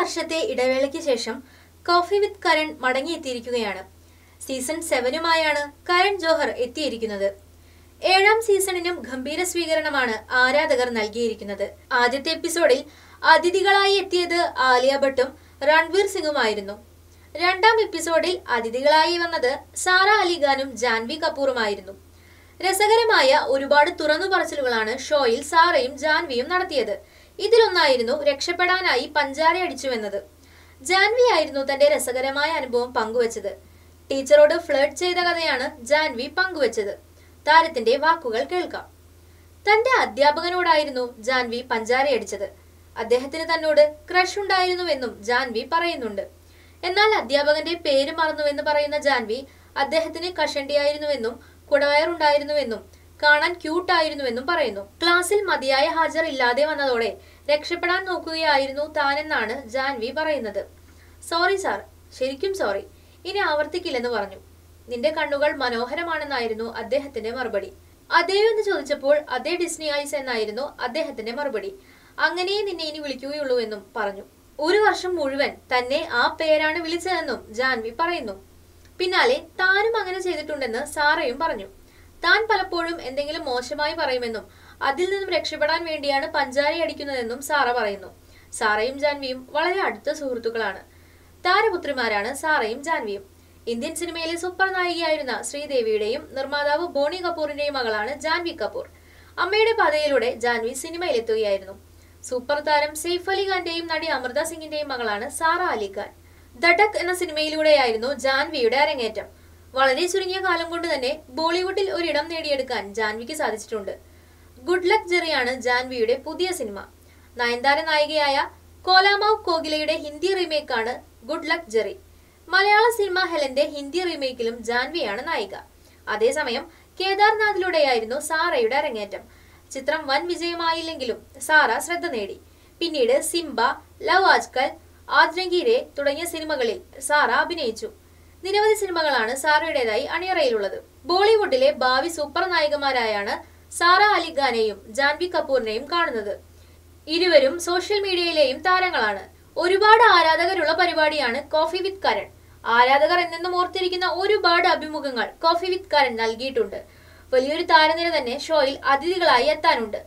വർഷത്തെ ഇടവേളയ്ക്ക് ശേഷം കോഫി വിത്ത് കരൺ മടങ്ങിയെത്തിയിരിക്കുകയാണ് സീസൺ സെവനുമായാണ് കരൺ ജോഹർ എത്തിയിരിക്കുന്നത് ഏഴാം സീസണിനും ഗംഭീര സ്വീകരണമാണ് ആരാധകർ നൽകിയിരിക്കുന്നത് ആദ്യത്തെ എപ്പിസോഡിൽ അതിഥികളായി എത്തിയത് ആലിയ ഭട്ടും രൺവീർ സിംഗുമായിരുന്നു രണ്ടാം എപ്പിസോഡിൽ അതിഥികളായി വന്നത് സാറ അലിഖാനും ജാൻവി കപൂറുമായിരുന്നു രസകരമായ ഒരുപാട് തുറന്നു പറച്ചിലുകളാണ് ഷോയിൽ സാറയും ജാൻവിയും നടത്തിയത് ഇതിലൊന്നായിരുന്നു രക്ഷപ്പെടാനായി അടിച്ചുവെന്നത് ജാൻവി ആയിരുന്നു തന്റെ രസകരമായ അനുഭവം പങ്കുവച്ചത് ടീച്ചറോട് ഫ്ലേർട്ട് ചെയ്ത കഥയാണ് ജാൻവി പങ്കുവച്ചത് താരത്തിന്റെ വാക്കുകൾ കേൾക്കാം തന്റെ അധ്യാപകനോടായിരുന്നു ജാൻവി അടിച്ചത് അദ്ദേഹത്തിന് തന്നോട് ക്രഷ് ഉണ്ടായിരുന്നുവെന്നും ജാൻവി പറയുന്നുണ്ട് എന്നാൽ അധ്യാപകന്റെ പേര് മറന്നുവെന്ന് പറയുന്ന ജാൻവി അദ്ദേഹത്തിന് കഷണ്ടിയായിരുന്നുവെന്നും ഉണ്ടായിരുന്നുവെന്നും കാണാൻ ക്യൂട്ടായിരുന്നുവെന്നും പറയുന്നു ക്ലാസ്സിൽ മതിയായ ഹാജർ ഇല്ലാതെ വന്നതോടെ രക്ഷപ്പെടാൻ നോക്കുകയായിരുന്നു താനെന്നാണ് ജാൻവി പറയുന്നത് സോറി സാർ ശരിക്കും സോറി ഇനി ആവർത്തിക്കില്ലെന്ന് പറഞ്ഞു നിന്റെ കണ്ണുകൾ മനോഹരമാണെന്നായിരുന്നു അദ്ദേഹത്തിന്റെ മറുപടി അതേ എന്ന് ചോദിച്ചപ്പോൾ അതേ ഡിസ്നി ഐസ് എന്നായിരുന്നു അദ്ദേഹത്തിന്റെ മറുപടി അങ്ങനെയേ നിന്നെ ഇനി വിളിക്കുകയുള്ളൂ എന്നും പറഞ്ഞു ഒരു വർഷം മുഴുവൻ തന്നെ ആ പേരാണ് വിളിച്ചതെന്നും ജാൻവി പറയുന്നു പിന്നാലെ താനും അങ്ങനെ ചെയ്തിട്ടുണ്ടെന്ന് സാറയും പറഞ്ഞു താൻ പലപ്പോഴും എന്തെങ്കിലും മോശമായി പറയുമെന്നും അതിൽ നിന്നും രക്ഷപ്പെടാൻ വേണ്ടിയാണ് പഞ്ചാരി അടിക്കുന്നതെന്നും സാറ പറയുന്നു സാറയും ജാൻവിയും വളരെ അടുത്ത സുഹൃത്തുക്കളാണ് താരപുത്രിമാരാണ് സാറയും ജാൻവിയും ഇന്ത്യൻ സിനിമയിലെ സൂപ്പർ നായികയായിരുന്ന ശ്രീദേവിയുടെയും നിർമ്മാതാവ് ബോണി കപൂറിന്റെയും മകളാണ് ജാൻവി കപൂർ അമ്മയുടെ പാതയിലൂടെ ജാൻവി സിനിമയിലെത്തുകയായിരുന്നു സൂപ്പർ താരം സെയ്ഫ് അലി ഖാന്റെയും നടി അമൃത സിംഗിന്റെയും മകളാണ് സാറ അലി ഖാൻ ദടക് എന്ന സിനിമയിലൂടെയായിരുന്നു ജാൻവിയുടെ അരങ്ങേറ്റം വളരെ ചുരുങ്ങിയ കാലം കൊണ്ട് തന്നെ ബോളിവുഡിൽ ഒരിടം നേടിയെടുക്കാൻ ജാൻവിക്ക് സാധിച്ചിട്ടുണ്ട് ഗുഡ് ലക്ക് ജെറിയാണ് ജാൻവിയുടെ പുതിയ സിനിമ നയൻതാര നായികയായ കോലാമാവ് കോകിലയുടെ ഹിന്ദി റീമേക്കാണ് ഗുഡ് ലക്ക് ജെറി മലയാള സിനിമ ഹെലന്റെ ഹിന്ദി റീമേക്കിലും ജാൻവിയാണ് നായിക അതേസമയം കേദാർനാഥിലൂടെയായിരുന്നു സാറയുടെ അരങ്ങേറ്റം ചിത്രം വൻ വിജയമായില്ലെങ്കിലും സാറ ശ്രദ്ധ നേടി പിന്നീട് സിംബ ലവ് ആജ്കൽ ആദ്രങ്കിരെ തുടങ്ങിയ സിനിമകളിൽ സാറ അഭിനയിച്ചു നിരവധി സിനിമകളാണ് സാറയുടേതായി അണിയറയിലുള്ളത് ബോളിവുഡിലെ ഭാവി സൂപ്പർ നായികമാരായാണ് സാറ അലിഖാനെയും ജാൻവി കപൂറിനെയും കാണുന്നത് ഇരുവരും സോഷ്യൽ മീഡിയയിലെയും താരങ്ങളാണ് ഒരുപാട് ആരാധകരുള്ള പരിപാടിയാണ് കോഫി വിത്ത് കരൺ ആരാധകർ എന്നെന്നും ഓർത്തിരിക്കുന്ന ഒരുപാട് അഭിമുഖങ്ങൾ കോഫി വിത്ത് കരൺ നൽകിയിട്ടുണ്ട് വലിയൊരു താരനിര തന്നെ ഷോയിൽ അതിഥികളായി എത്താനുണ്ട്